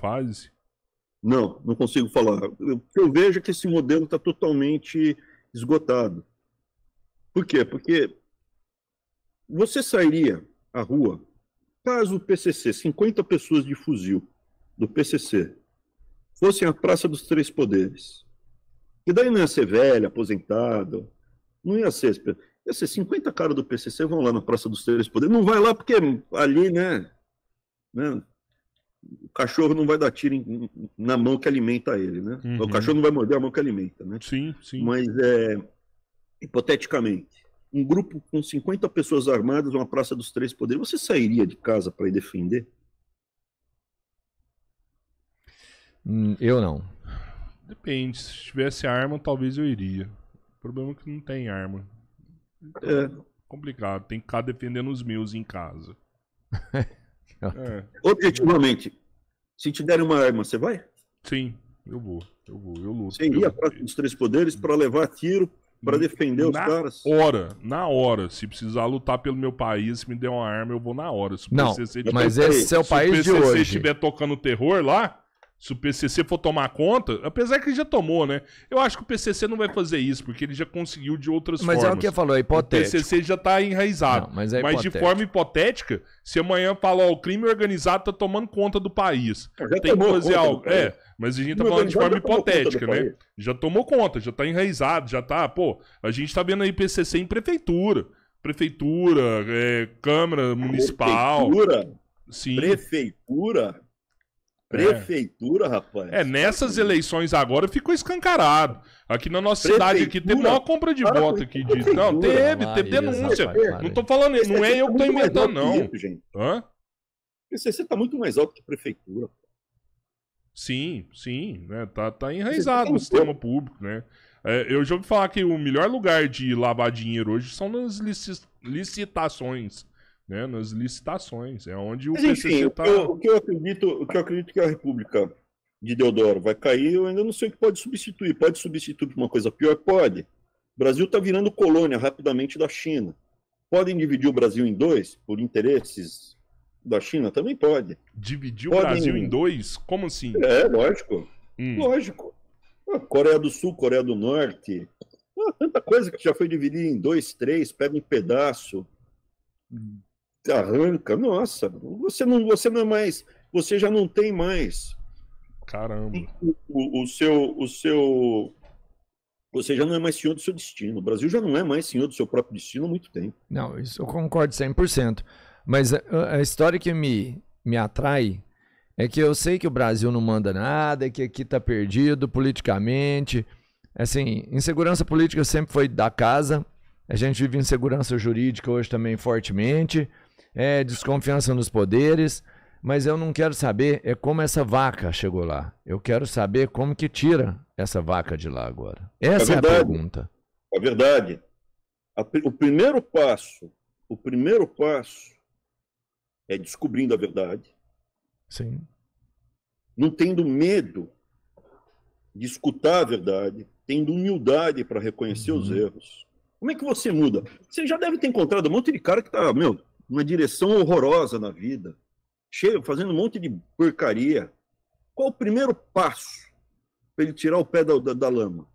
fase? Não, não consigo falar. O que eu vejo é que esse modelo está totalmente esgotado. Por quê? Porque você sairia à rua, caso o PCC, 50 pessoas de fuzil do PCC, fossem à Praça dos Três Poderes. que daí não ia ser velho, aposentado, não ia ser. Ia ser 50 caras do PCC vão lá na Praça dos Três Poderes. Não vai lá porque é ali, né? né o cachorro não vai dar tiro em, na mão que alimenta ele, né? Uhum. O cachorro não vai morder a mão que alimenta, né? Sim, sim. Mas, é, hipoteticamente, um grupo com 50 pessoas armadas, uma praça dos três poderes, você sairia de casa para ir defender? Hum, eu não. Depende. Se tivesse arma, talvez eu iria. O problema é que não tem arma. Então, é. Complicado. Tem que ficar defendendo os meus em casa. É. Objetivamente, se te derem uma arma, você vai? Sim, eu vou. Eu vou, eu luto. Você iria para dos três poderes para levar tiro, para hum, defender os caras? Na hora, na hora. Se precisar lutar pelo meu país, se me der uma arma, eu vou na hora. Se não, mas esse é o se país de hoje. Se você estiver tocando terror lá, se o PCC for tomar conta, apesar que ele já tomou, né? Eu acho que o PCC não vai fazer isso, porque ele já conseguiu de outras mas formas. Mas é o que eu falou, é hipotético. O PCC já tá enraizado. Não, mas, é mas de forma hipotética, se amanhã falar, ó, o crime organizado tá tomando conta do país. Já tem que fazer algo. É, mas a gente tá falando de forma hipotética, né? Já tomou conta, já tá enraizado, já tá, pô, a gente tá vendo aí PCC em prefeitura. Prefeitura, é, Câmara Municipal. Prefeitura? Sim. Prefeitura? Prefeitura, é. rapaz. É, nessas eleições agora ficou escancarado. Aqui na nossa prefeitura? cidade aqui tem uma compra de voto aqui de. Não, teve, teve denúncia. Rapaz, não tô falando, Esse não é tá eu que tô inventando, não. Você gente. tá muito mais alto que prefeitura. Sim, sim, né? Tá, tá enraizado tá o sistema público, né? É, eu já ouvi falar que o melhor lugar de lavar dinheiro hoje são nas licitações né, nas licitações. É onde o Mas, enfim, tá... o, que eu, acredito, o que eu acredito que a República de Deodoro vai cair, eu ainda não sei o que pode substituir. Pode substituir uma coisa pior? Pode. O Brasil está virando colônia rapidamente da China. Podem dividir o Brasil em dois por interesses da China? Também pode. Dividir o Brasil em dois? Como assim? É, lógico. Hum. Lógico. Ah, Coreia do Sul, Coreia do Norte. Ah, tanta coisa que já foi dividida em dois, três, pega um pedaço, hum arranca, nossa, você não, você não é mais, você já não tem mais. Caramba. O, o, o seu, o seu, você já não é mais senhor do seu destino. O Brasil já não é mais senhor do seu próprio destino há muito tempo. Não, isso eu concordo 100%. Mas a, a história que me, me atrai é que eu sei que o Brasil não manda nada, que aqui está perdido politicamente. Assim, insegurança política sempre foi da casa. A gente vive insegurança jurídica hoje também fortemente é desconfiança nos poderes, mas eu não quero saber é como essa vaca chegou lá. Eu quero saber como que tira essa vaca de lá agora. Essa é, é a pergunta. É verdade. O primeiro passo, o primeiro passo é descobrindo a verdade. Sim. Não tendo medo de escutar a verdade, tendo humildade para reconhecer uhum. os erros. Como é que você muda? Você já deve ter encontrado um monte de cara que tá, meu, uma direção horrorosa na vida, cheio, fazendo um monte de porcaria. Qual o primeiro passo para ele tirar o pé da, da, da lama?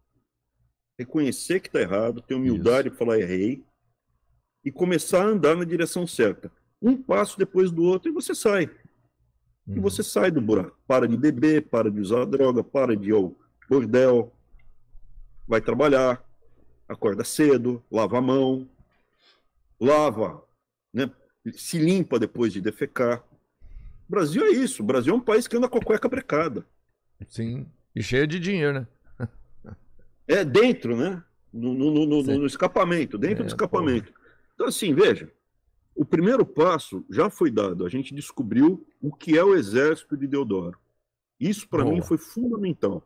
Reconhecer que está errado, ter humildade para falar errei e começar a andar na direção certa. Um passo depois do outro e você sai. Uhum. E você uhum. sai do buraco. Para de beber, para de usar droga, para de ir ao bordel, vai trabalhar, acorda cedo, lava a mão, lava né, se limpa depois de defecar. O Brasil é isso. O Brasil é um país que anda com a cueca brecada. Sim. E cheio de dinheiro, né? é dentro, né? No, no, no, no escapamento, dentro é, do escapamento. Pô. Então, assim, veja. O primeiro passo já foi dado. A gente descobriu o que é o exército de Deodoro. Isso, para mim, foi fundamental.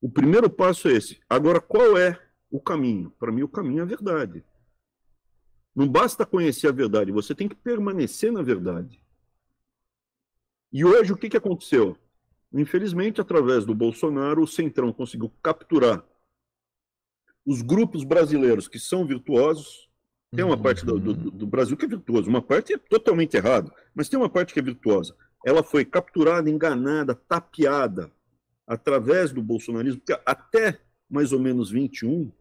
O primeiro passo é esse. Agora, qual é o caminho? Para mim, o caminho é a verdade. Não basta conhecer a verdade, você tem que permanecer na verdade. E hoje o que, que aconteceu? Infelizmente, através do Bolsonaro, o Centrão conseguiu capturar os grupos brasileiros que são virtuosos. Tem uma parte do, do, do Brasil que é virtuosa, uma parte é totalmente errada, mas tem uma parte que é virtuosa. Ela foi capturada, enganada, tapeada através do bolsonarismo, porque até mais ou menos 21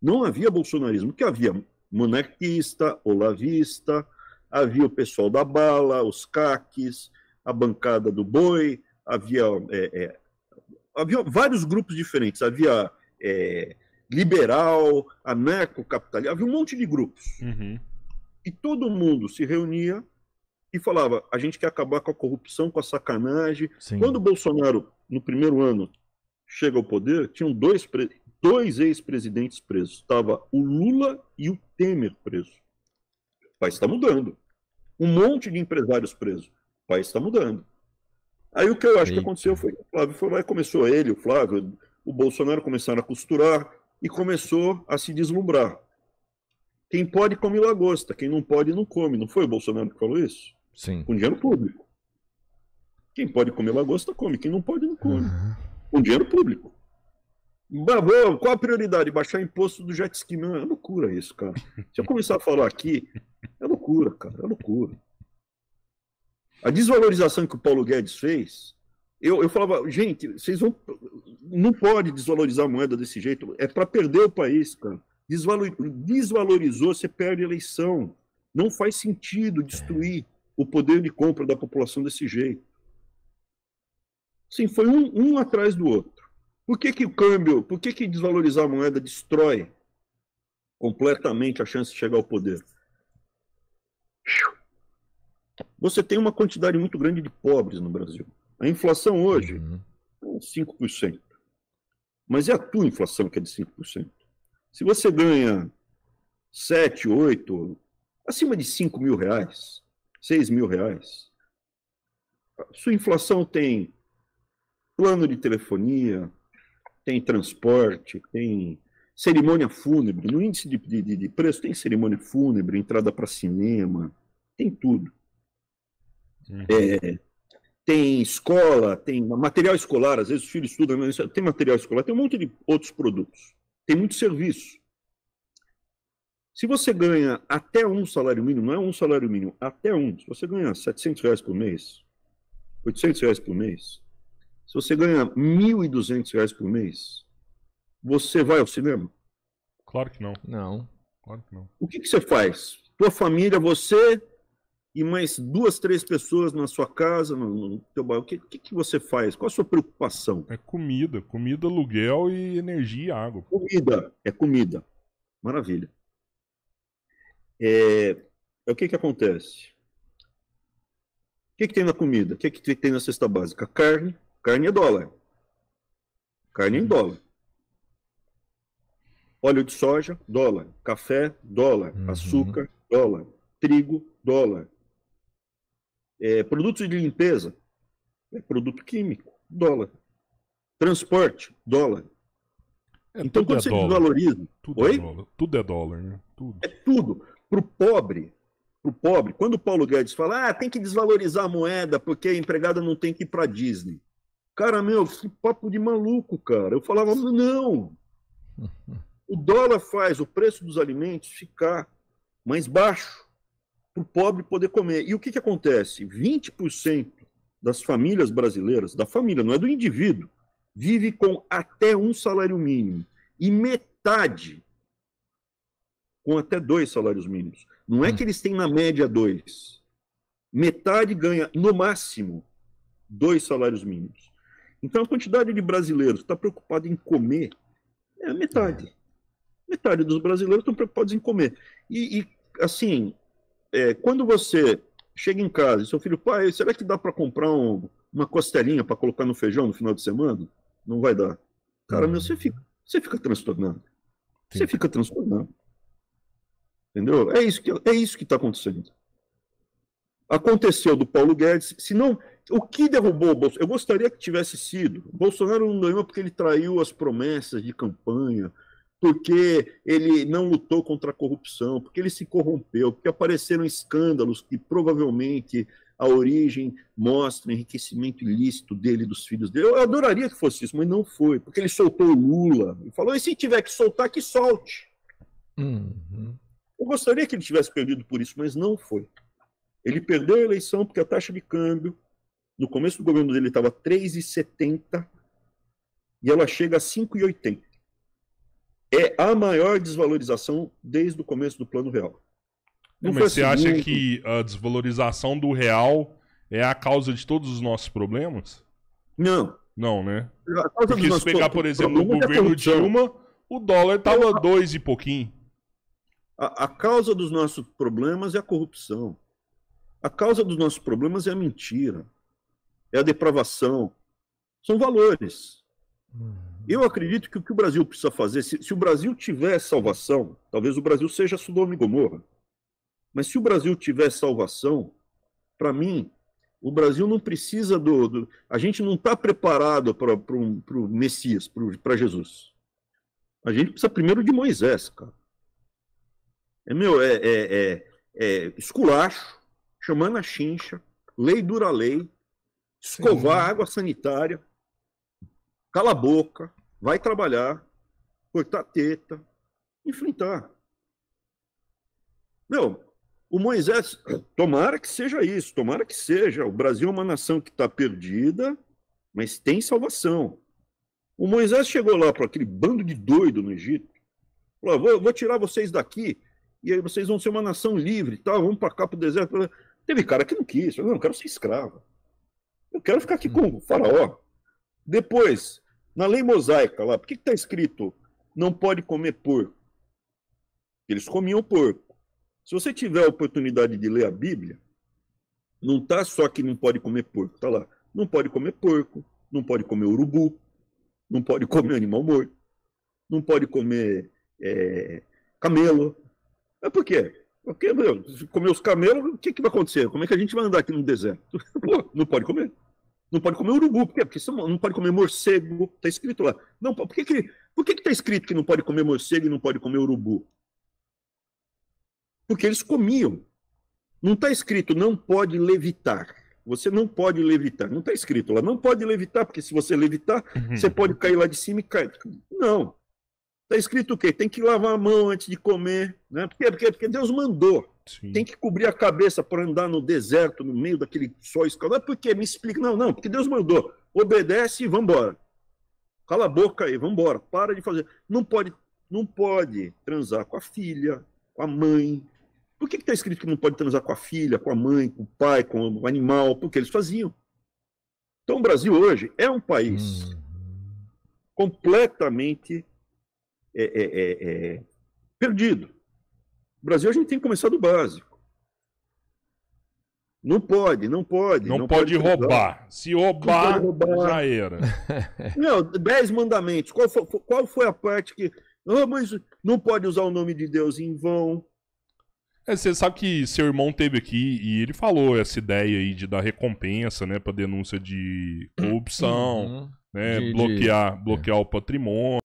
não havia bolsonarismo. O que havia? monarquista, olavista, havia o pessoal da bala, os caques, a bancada do boi, havia, é, é, havia vários grupos diferentes, havia é, liberal, anarcocapitalista, havia um monte de grupos. Uhum. E todo mundo se reunia e falava: a gente quer acabar com a corrupção, com a sacanagem. Sim. Quando o Bolsonaro, no primeiro ano, chega ao poder, tinham dois, pre dois ex-presidentes presos. Estava o Lula e o Temer preso. O país está mudando. Um monte de empresários presos. O país está mudando. Aí o que eu acho Eita. que aconteceu foi que o Flávio foi lá e começou ele, o Flávio, o Bolsonaro começaram a costurar e começou a se deslumbrar. Quem pode come lagosta, quem não pode não come. Não foi o Bolsonaro que falou isso? Sim. Com dinheiro público. Quem pode comer lagosta come, quem não pode não come. Uhum. Com dinheiro público bom qual a prioridade? Baixar imposto do jet ski? Não, é loucura isso, cara. Se eu começar a falar aqui, é loucura, cara, é loucura. A desvalorização que o Paulo Guedes fez, eu, eu falava, gente, vocês vão, não pode desvalorizar a moeda desse jeito, é para perder o país, cara. Desvalor, desvalorizou, você perde a eleição. Não faz sentido destruir o poder de compra da população desse jeito. Sim, foi um, um atrás do outro. Por que, que o câmbio, por que, que desvalorizar a moeda destrói completamente a chance de chegar ao poder? Você tem uma quantidade muito grande de pobres no Brasil. A inflação hoje uhum. é 5%. Mas é a tua inflação que é de 5%. Se você ganha 7, 8, acima de 5 mil reais, 6 mil reais, sua inflação tem plano de telefonia, tem transporte, tem cerimônia fúnebre. No índice de, de, de preço tem cerimônia fúnebre, entrada para cinema, tem tudo. Uhum. É, tem escola, tem material escolar, às vezes os filhos estudam, tem material escolar, tem um monte de outros produtos, tem muito serviço. Se você ganha até um salário mínimo, não é um salário mínimo, até um, se você ganha 700 reais por mês, 800 reais por mês, se você ganha R$ 1.200 por mês, você vai ao cinema? Claro que não. Não. Claro que não. O que, que você faz? Tua família, você e mais duas, três pessoas na sua casa, no, no teu bairro. O que, que, que, você faz? Qual a sua preocupação? É comida. Comida, aluguel e energia e água. Comida. É comida. Maravilha. É, é o que, que acontece? O que, que tem na comida? O que, que tem na cesta básica? Carne, Carne é dólar. Carne em uhum. dólar. Óleo de soja, dólar. Café, dólar. Uhum. Açúcar, dólar. Trigo, dólar. É, produtos de limpeza, é produto químico, dólar. Transporte, dólar. É, então, quando é você dólar. desvaloriza. Tudo é Oi? é dólar. Tudo é dólar, né? Tudo. É tudo. Para o pobre, pro pobre, quando o Paulo Guedes fala, ah, tem que desvalorizar a moeda porque a empregada não tem que ir para Disney. Cara, meu, que papo de maluco, cara. Eu falava, não. O dólar faz o preço dos alimentos ficar mais baixo para o pobre poder comer. E o que, que acontece? 20% das famílias brasileiras, da família, não é do indivíduo, vive com até um salário mínimo. E metade com até dois salários mínimos. Não é que eles têm na média dois. Metade ganha, no máximo, dois salários mínimos. Então a quantidade de brasileiros que está preocupado em comer é a metade. Metade dos brasileiros estão preocupados em comer. E, e assim, é, quando você chega em casa e seu filho, pai, será que dá para comprar um, uma costelinha para colocar no feijão no final de semana? Não vai dar. Cara, meu, você fica, você fica transtornado. Sim. Você fica transtornado. Entendeu? É isso que é isso que está acontecendo. Aconteceu do Paulo Guedes. Se não, o que derrubou o Bolsonaro? Eu gostaria que tivesse sido. O Bolsonaro não ganhou porque ele traiu as promessas de campanha, porque ele não lutou contra a corrupção, porque ele se corrompeu, porque apareceram escândalos que provavelmente a origem mostra enriquecimento ilícito dele e dos filhos dele. Eu adoraria que fosse isso, mas não foi, porque ele soltou o Lula e falou: e se tiver que soltar, que solte. Uhum. Eu gostaria que ele tivesse perdido por isso, mas não foi. Ele perdeu a eleição porque a taxa de câmbio no começo do governo dele estava 3,70 e ela chega a 5,80. É a maior desvalorização desde o começo do Plano Real. Não Mas você acha muito... que a desvalorização do real é a causa de todos os nossos problemas? Não. Não, né? Porque se pegar, por exemplo, no é governo é Dilma, o dólar estava dois e pouquinho. A, a, causa dos nossos problemas é a corrupção. A causa dos nossos problemas é a mentira é a depravação. São valores. Uhum. Eu acredito que o que o Brasil precisa fazer, se, se o Brasil tiver salvação, talvez o Brasil seja Sodoma e Gomorra, mas se o Brasil tiver salvação, para mim, o Brasil não precisa do. do a gente não está preparado para o Messias, para Jesus. A gente precisa primeiro de Moisés, cara. É meu, é, é, é, é esculacho, chamando a chincha, lei dura lei, escovar Sim. água sanitária, cala a boca, vai trabalhar, cortar teta, enfrentar. Meu, o Moisés, tomara que seja isso, tomara que seja. O Brasil é uma nação que está perdida, mas tem salvação. O Moisés chegou lá para aquele bando de doido no Egito, falou: ah, vou, vou, tirar vocês daqui, e aí vocês vão ser uma nação livre, tá? vamos para cá para o deserto. Teve cara que não quis, falou, não, eu quero ser escravo. Eu quero ficar aqui com o faraó. Depois, na lei mosaica lá, por que está escrito não pode comer porco? Eles comiam porco. Se você tiver a oportunidade de ler a Bíblia, não está só que não pode comer porco, está lá. Não pode comer porco, não pode comer urubu, não pode comer animal morto, não pode comer é, camelo. É por quê? Porque, meu, se comer os camelos, o que, que vai acontecer? Como é que a gente vai andar aqui no deserto? Pô, não pode comer. Não pode comer urubu, por quê? Porque não pode comer morcego, tá escrito lá. Não, por que que, por que que tá escrito que não pode comer morcego e não pode comer urubu? Porque eles comiam. Não está escrito não pode levitar. Você não pode levitar. Não está escrito lá, não pode levitar, porque se você levitar, uhum. você pode cair lá de cima e cair. Não. Está escrito o quê? Tem que lavar a mão antes de comer, né? quê? porque, porque Deus mandou. Sim. Tem que cobrir a cabeça para andar no deserto, no meio daquele sol escalado. É Por quê? Me explica. Não, não, porque Deus mandou. Obedece e vambora. Cala a boca aí, vambora. Para de fazer. Não pode, não pode transar com a filha, com a mãe. Por que está escrito que não pode transar com a filha, com a mãe, com o pai, com o animal? Porque eles faziam. Então o Brasil hoje é um país hum. completamente é, é, é, é perdido. Brasil a gente tem que começar do básico. Não pode, não pode. Não, não pode, pode, roubar. Se roubar, roubar, já era. Não, dez mandamentos. Qual foi, qual foi a parte que. Oh, mas não pode usar o nome de Deus em vão. É, você sabe que seu irmão teve aqui e ele falou essa ideia aí de dar recompensa, né, para denúncia de corrupção, uhum. né, de, bloquear, de... É. bloquear o patrimônio.